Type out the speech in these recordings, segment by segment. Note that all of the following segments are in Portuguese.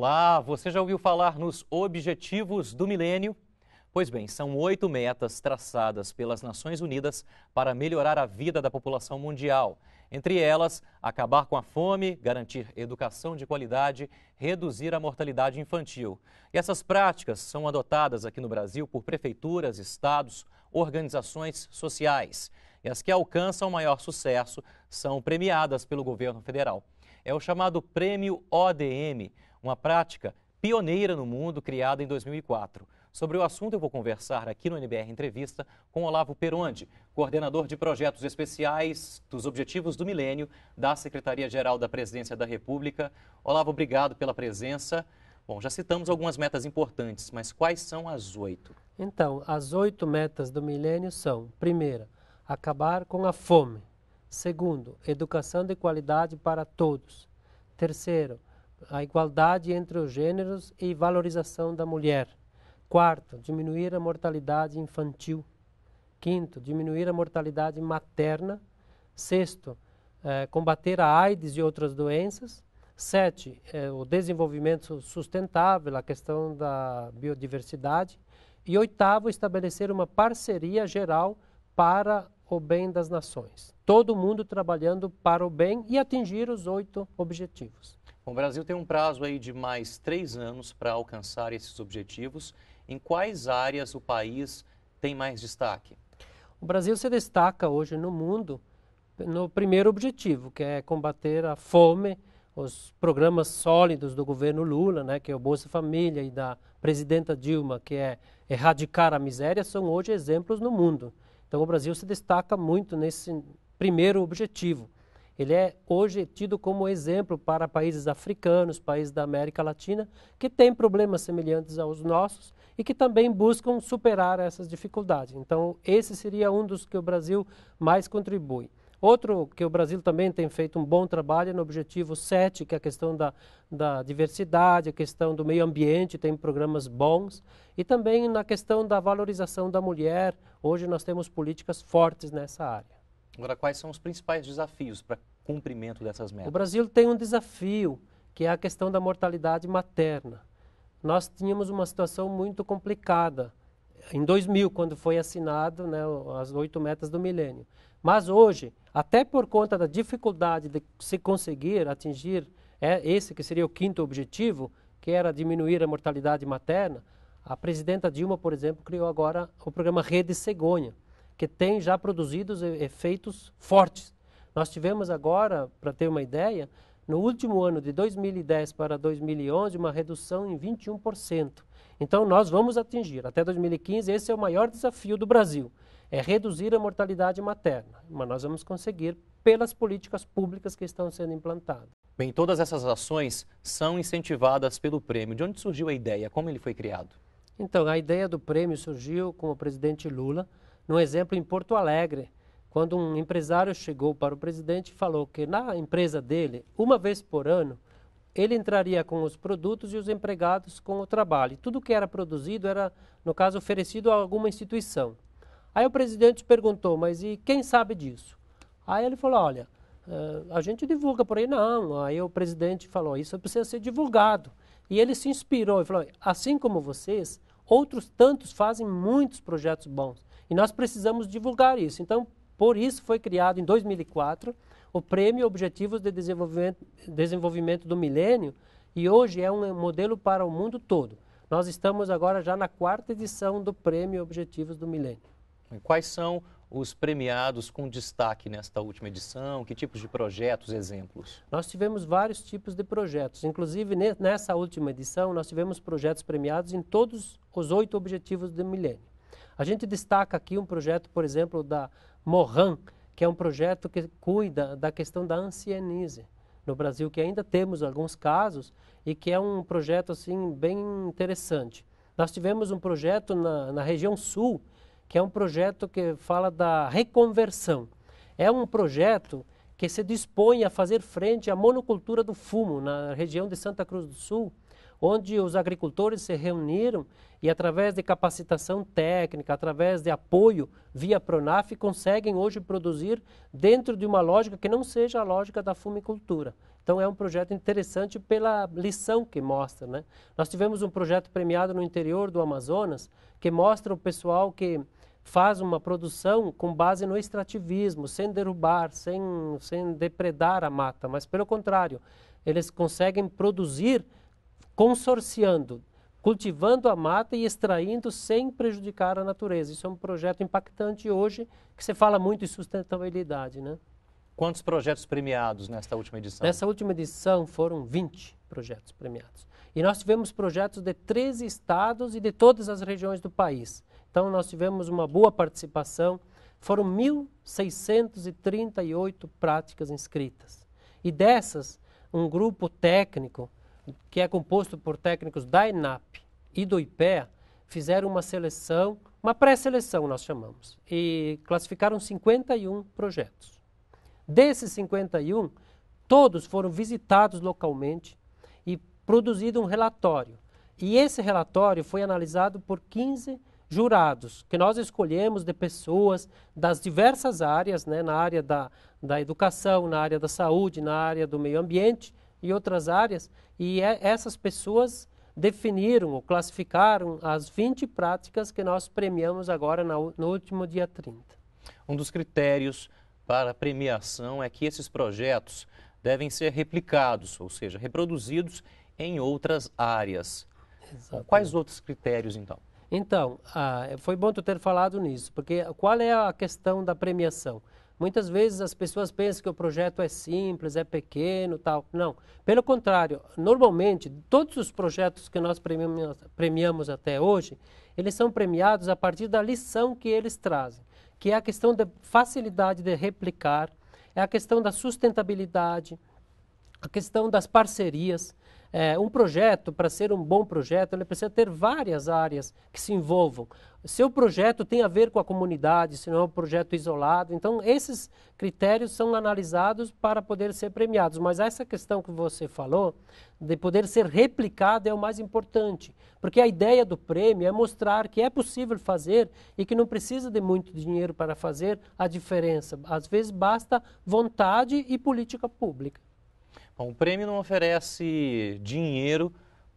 Olá, você já ouviu falar nos Objetivos do Milênio? Pois bem, são oito metas traçadas pelas Nações Unidas para melhorar a vida da população mundial. Entre elas, acabar com a fome, garantir educação de qualidade, reduzir a mortalidade infantil. E essas práticas são adotadas aqui no Brasil por prefeituras, estados, organizações sociais. E as que alcançam maior sucesso são premiadas pelo governo federal. É o chamado Prêmio ODM uma prática pioneira no mundo criada em 2004. Sobre o assunto, eu vou conversar aqui no NBR Entrevista com Olavo Peronde, coordenador de projetos especiais dos Objetivos do Milênio da Secretaria-Geral da Presidência da República. Olavo, obrigado pela presença. Bom, já citamos algumas metas importantes, mas quais são as oito? Então, as oito metas do milênio são: primeira, acabar com a fome. Segundo, educação de qualidade para todos. Terceiro, a igualdade entre os gêneros e valorização da mulher. Quarto, diminuir a mortalidade infantil. Quinto, diminuir a mortalidade materna. Sexto, eh, combater a AIDS e outras doenças. Sete, eh, o desenvolvimento sustentável, a questão da biodiversidade. E oitavo, estabelecer uma parceria geral para o bem das nações. Todo mundo trabalhando para o bem e atingir os oito objetivos. Bom, o Brasil tem um prazo aí de mais três anos para alcançar esses objetivos. Em quais áreas o país tem mais destaque? O Brasil se destaca hoje no mundo no primeiro objetivo, que é combater a fome, os programas sólidos do governo Lula, né, que é o Bolsa Família e da presidenta Dilma, que é erradicar a miséria, são hoje exemplos no mundo. Então o Brasil se destaca muito nesse primeiro objetivo. Ele é hoje tido como exemplo para países africanos, países da América Latina, que têm problemas semelhantes aos nossos e que também buscam superar essas dificuldades. Então, esse seria um dos que o Brasil mais contribui. Outro que o Brasil também tem feito um bom trabalho é no objetivo 7, que é a questão da, da diversidade, a questão do meio ambiente, tem programas bons. E também na questão da valorização da mulher, hoje nós temos políticas fortes nessa área. Agora, quais são os principais desafios para cumprimento dessas metas? O Brasil tem um desafio, que é a questão da mortalidade materna. Nós tínhamos uma situação muito complicada em 2000, quando foi assinado né, as oito metas do milênio. Mas hoje, até por conta da dificuldade de se conseguir atingir é, esse que seria o quinto objetivo, que era diminuir a mortalidade materna, a presidenta Dilma, por exemplo, criou agora o programa Rede Cegonha, que tem já produzido efeitos fortes nós tivemos agora, para ter uma ideia, no último ano de 2010 para 2011, uma redução em 21%. Então, nós vamos atingir. Até 2015, esse é o maior desafio do Brasil: é reduzir a mortalidade materna. Mas nós vamos conseguir pelas políticas públicas que estão sendo implantadas. Bem, todas essas ações são incentivadas pelo prêmio. De onde surgiu a ideia? Como ele foi criado? Então, a ideia do prêmio surgiu com o presidente Lula, num exemplo em Porto Alegre, quando um empresário chegou para o presidente e falou que na empresa dele, uma vez por ano, ele entraria com os produtos e os empregados com o trabalho. Tudo que era produzido era, no caso, oferecido a alguma instituição. Aí o presidente perguntou, mas e quem sabe disso? Aí ele falou, olha, eh, a gente divulga por aí, não. Aí o presidente falou, isso precisa ser divulgado. E ele se inspirou e falou, assim como vocês, outros tantos fazem muitos projetos bons. E nós precisamos divulgar isso. Então, por isso foi criado em 2004 o Prêmio Objetivos de Desenvolvimento, Desenvolvimento do Milênio e hoje é um modelo para o mundo todo. Nós estamos agora já na quarta edição do Prêmio Objetivos do Milênio. Quais são os premiados com destaque nesta última edição? Que tipos de projetos, exemplos? Nós tivemos vários tipos de projetos. Inclusive, nessa última edição, nós tivemos projetos premiados em todos os oito objetivos do milênio. A gente destaca aqui um projeto, por exemplo, da Morran, que é um projeto que cuida da questão da ancianize no Brasil, que ainda temos alguns casos e que é um projeto assim bem interessante. Nós tivemos um projeto na, na região sul, que é um projeto que fala da reconversão. É um projeto que se dispõe a fazer frente à monocultura do fumo na região de Santa Cruz do Sul, onde os agricultores se reuniram e, através de capacitação técnica, através de apoio via Pronaf, conseguem hoje produzir dentro de uma lógica que não seja a lógica da fumicultura. Então é um projeto interessante pela lição que mostra. Né? Nós tivemos um projeto premiado no interior do Amazonas que mostra o pessoal que faz uma produção com base no extrativismo, sem derrubar, sem, sem depredar a mata, mas pelo contrário, eles conseguem produzir consorciando, cultivando a mata e extraindo sem prejudicar a natureza. Isso é um projeto impactante hoje, que se fala muito em sustentabilidade, né? Quantos projetos premiados nesta última edição? Nessa última edição foram 20 projetos premiados. E nós tivemos projetos de 13 estados e de todas as regiões do país. Então nós tivemos uma boa participação. Foram 1.638 práticas inscritas. E dessas, um grupo técnico que é composto por técnicos da ENAP e do IPEA, fizeram uma seleção, uma pré-seleção nós chamamos, e classificaram 51 projetos. Desses 51, todos foram visitados localmente e produzido um relatório. E esse relatório foi analisado por 15 jurados, que nós escolhemos de pessoas das diversas áreas, né, na área da, da educação, na área da saúde, na área do meio ambiente, e outras áreas, e é, essas pessoas definiram ou classificaram as 20 práticas que nós premiamos agora na, no último dia 30. Um dos critérios para premiação é que esses projetos devem ser replicados, ou seja, reproduzidos em outras áreas. Exatamente. Quais outros critérios, então? Então, ah, foi bom tu ter falado nisso, porque qual é a questão da premiação? Muitas vezes as pessoas pensam que o projeto é simples, é pequeno, tal. Não. Pelo contrário, normalmente todos os projetos que nós premiamos, premiamos até hoje, eles são premiados a partir da lição que eles trazem, que é a questão da facilidade de replicar, é a questão da sustentabilidade, a questão das parcerias é, um projeto, para ser um bom projeto, ele precisa ter várias áreas que se envolvam. Seu projeto tem a ver com a comunidade, se não é um projeto isolado. Então, esses critérios são analisados para poder ser premiados. Mas essa questão que você falou, de poder ser replicado, é o mais importante. Porque a ideia do prêmio é mostrar que é possível fazer e que não precisa de muito dinheiro para fazer a diferença. Às vezes, basta vontade e política pública. Bom, o prêmio não oferece dinheiro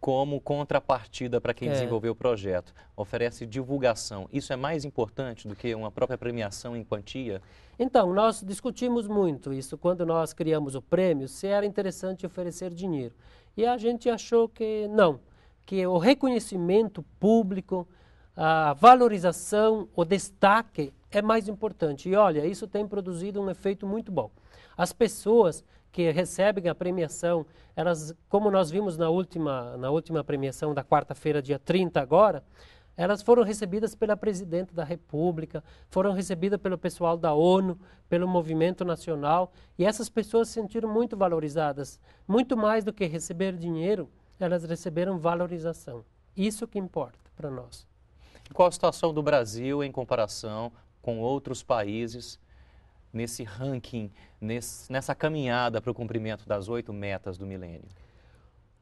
como contrapartida para quem é. desenvolveu o projeto. Oferece divulgação. Isso é mais importante do que uma própria premiação em quantia? Então, nós discutimos muito isso quando nós criamos o prêmio, se era interessante oferecer dinheiro. E a gente achou que não, que o reconhecimento público, a valorização, o destaque é mais importante. E olha, isso tem produzido um efeito muito bom. As pessoas que recebem a premiação, elas, como nós vimos na última, na última premiação da quarta-feira, dia 30 agora, elas foram recebidas pela presidente da República, foram recebidas pelo pessoal da ONU, pelo movimento nacional, e essas pessoas se sentiram muito valorizadas. Muito mais do que receber dinheiro, elas receberam valorização. Isso que importa para nós. Qual a situação do Brasil em comparação com outros países nesse ranking, nesse, nessa caminhada para o cumprimento das oito metas do milênio?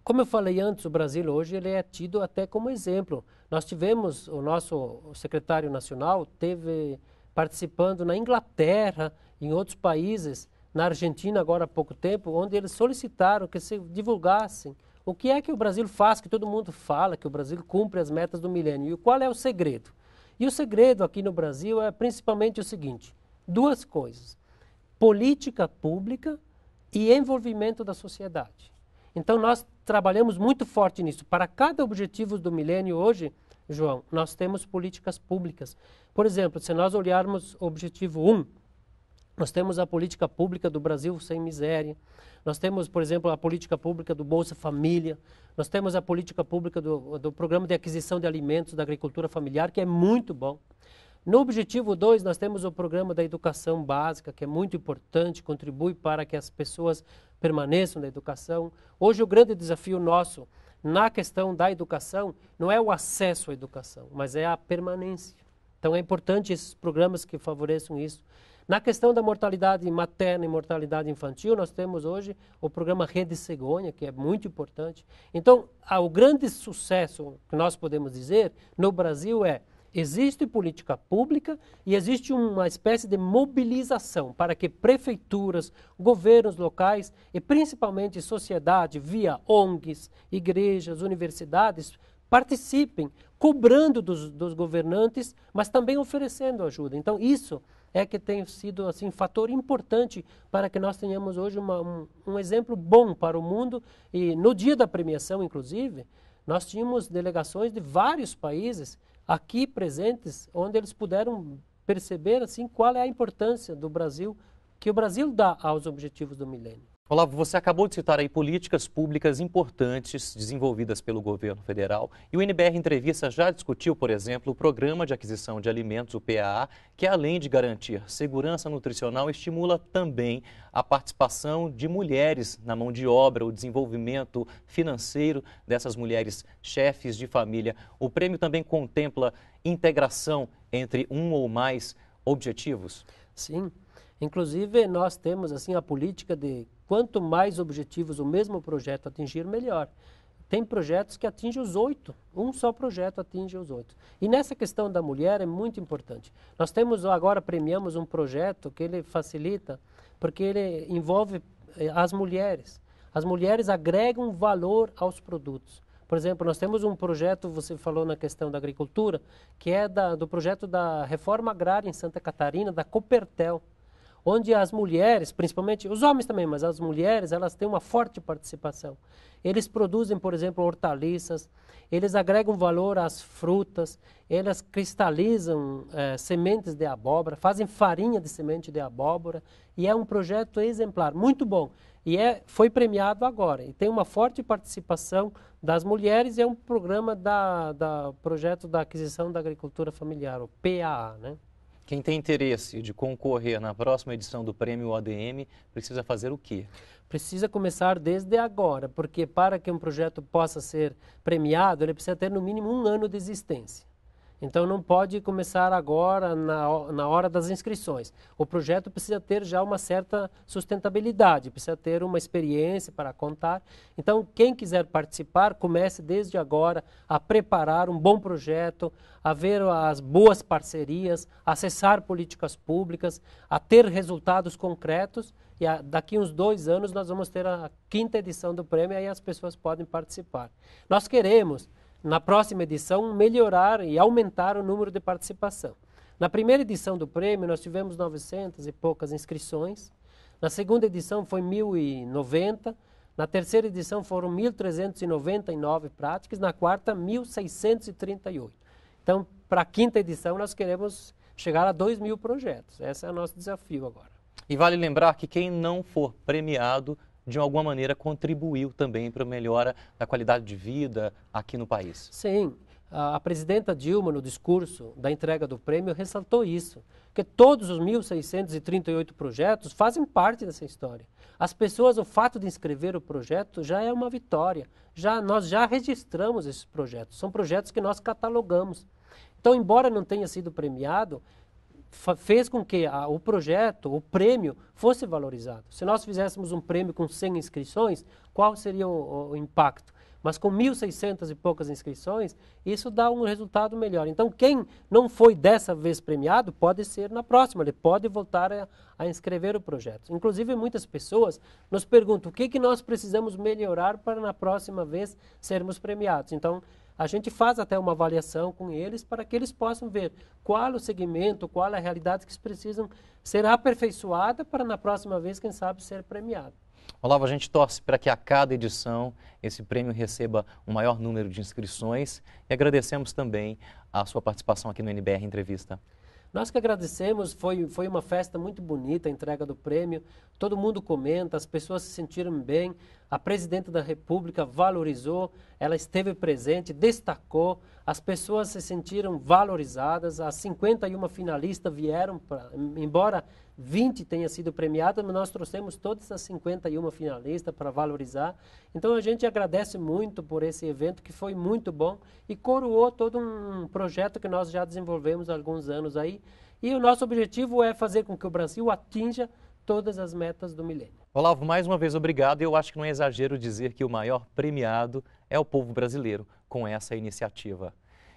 Como eu falei antes, o Brasil hoje ele é tido até como exemplo. Nós tivemos, o nosso secretário nacional teve participando na Inglaterra, em outros países, na Argentina agora há pouco tempo, onde eles solicitaram que se divulgassem o que é que o Brasil faz, que todo mundo fala que o Brasil cumpre as metas do milênio e qual é o segredo. E o segredo aqui no Brasil é principalmente o seguinte: duas coisas: política pública e envolvimento da sociedade. Então nós trabalhamos muito forte nisso. Para cada objetivo do milênio hoje, João, nós temos políticas públicas. Por exemplo, se nós olharmos o objetivo 1, nós temos a política pública do Brasil sem miséria. Nós temos, por exemplo, a política pública do Bolsa Família. Nós temos a política pública do, do Programa de Aquisição de Alimentos da Agricultura Familiar, que é muito bom. No objetivo 2, nós temos o programa da educação básica, que é muito importante, contribui para que as pessoas permaneçam na educação. Hoje, o grande desafio nosso na questão da educação não é o acesso à educação, mas é a permanência. Então, é importante esses programas que favoreçam isso. Na questão da mortalidade materna e mortalidade infantil, nós temos hoje o programa Rede Cegonha, que é muito importante. Então, o grande sucesso que nós podemos dizer no Brasil é Existe política pública e existe uma espécie de mobilização para que prefeituras, governos locais e principalmente sociedade, via ONGs, igrejas, universidades, participem, cobrando dos, dos governantes, mas também oferecendo ajuda. Então, isso é que tem sido assim fator importante para que nós tenhamos hoje uma, um, um, exemplo bom para o mundo e no dia da premiação inclusive nós tínhamos delegações de vários países aqui presentes, onde eles puderam perceber assim qual é a importância do Brasil que o Brasil dá aos objetivos do milênio. Olavo, você acabou de citar aí políticas públicas importantes desenvolvidas pelo governo federal e o NBR Entrevista já discutiu, por exemplo, o Programa de Aquisição de Alimentos, o PAA, que além de garantir segurança nutricional, estimula também a participação de mulheres na mão de obra, o desenvolvimento financeiro dessas mulheres chefes de família. O prêmio também contempla integração entre um ou mais objetivos? Sim. Inclusive, nós temos assim a política de Quanto mais objetivos o mesmo projeto atingir, melhor. Tem projetos que atingem os oito, um só projeto atinge os oito. E nessa questão da mulher é muito importante. Nós temos agora, premiamos um projeto que ele facilita, porque ele envolve eh, as mulheres. As mulheres agregam valor aos produtos. Por exemplo, nós temos um projeto, você falou na questão da agricultura, que é da, do projeto da reforma agrária em Santa Catarina, da Copertel onde as mulheres, principalmente os homens também, mas as mulheres, elas têm uma forte participação. Eles produzem, por exemplo, hortaliças, eles agregam valor às frutas, elas cristalizam eh, sementes de abóbora, fazem farinha de semente de abóbora, e é um projeto exemplar, muito bom. E é, foi premiado agora, e tem uma forte participação das mulheres, e é um programa da, da projeto da aquisição da agricultura familiar, o PAA, né? Quem tem interesse de concorrer na próxima edição do Prêmio ODM precisa fazer o quê? Precisa começar desde agora, porque para que um projeto possa ser premiado, ele precisa ter no mínimo um ano de existência. Então não pode começar agora, na, na hora das inscrições. O projeto precisa ter já uma certa sustentabilidade, precisa ter uma experiência para contar. Então, quem quiser participar, comece desde agora a preparar um bom projeto, a ver as boas parcerias, acessar políticas públicas, a ter resultados concretos. E a, ah, daqui uns dois anos nós vamos ter a quinta edição do prêmio e aí as pessoas podem participar. Nós queremos na próxima edição, melhorar e aumentar o número de participação. Na primeira edição do prêmio, nós tivemos 900 e poucas inscrições. Na segunda edição foi 1.090. Na terceira edição foram 1.399 práticas. Na quarta, 1.638. Então, para a quinta edição, nós queremos chegar a 2 mil projetos. Esse é o nosso desafio agora. E vale lembrar que quem não for premiado de alguma maneira contribuiu também para a melhora da qualidade de vida aqui no país. Sim, a presidenta Dilma, no discurso da entrega do prêmio, ressaltou isso, que todos os 1.638 projetos fazem parte dessa história. As pessoas, o fato de inscrever o projeto já é uma vitória. Já Nós já registramos esses projetos, são projetos que nós catalogamos. Então, embora não tenha sido premiado, fez com que a, o projeto, o prêmio, fosse valorizado. Se nós fizéssemos um prêmio com 100 inscrições, qual seria o, o impacto? Mas com 1.600 e poucas inscrições, isso dá um resultado melhor. Então, quem não foi dessa vez premiado, pode ser na próxima, ele pode voltar a, a inscrever o projeto. Inclusive, muitas pessoas nos perguntam o que, que nós precisamos melhorar para na próxima vez sermos premiados. Então, a gente faz até uma avaliação com eles para que eles possam ver qual o segmento, qual a realidade que eles precisam ser aperfeiçoada para na próxima vez, quem sabe, ser premiado. Olavo, a gente torce para que a cada edição esse prêmio receba o um maior número de inscrições e agradecemos também a sua participação aqui no NBR Entrevista. Nós que agradecemos, foi, foi uma festa muito bonita a entrega do prêmio. Todo mundo comenta, as pessoas se sentiram bem. A presidenta da República valorizou, ela esteve presente, destacou. As pessoas se sentiram valorizadas. As 51 finalistas vieram, pra, embora 20 tenha sido premiada, mas nós trouxemos todas as 51 finalistas para valorizar. Então a gente agradece muito por esse evento que foi muito bom e coroou todo um projeto que nós já desenvolvemos há alguns anos aí. E o nosso objetivo é fazer com que o Brasil atinja todas as metas do milênio. Olavo, mais uma vez obrigado. Eu acho que não é exagero dizer que o maior premiado é o povo brasileiro com essa iniciativa.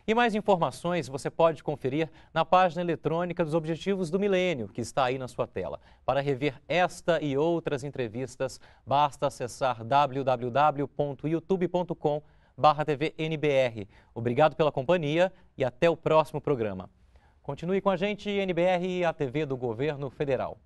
E mais informações você pode conferir na página eletrônica dos Objetivos do Milênio, que está aí na sua tela. Para rever esta e outras entrevistas, basta acessar www.youtube.com TVNBR. Obrigado pela companhia e até o próximo programa. Continue com a gente, NBR, a TV do Governo Federal.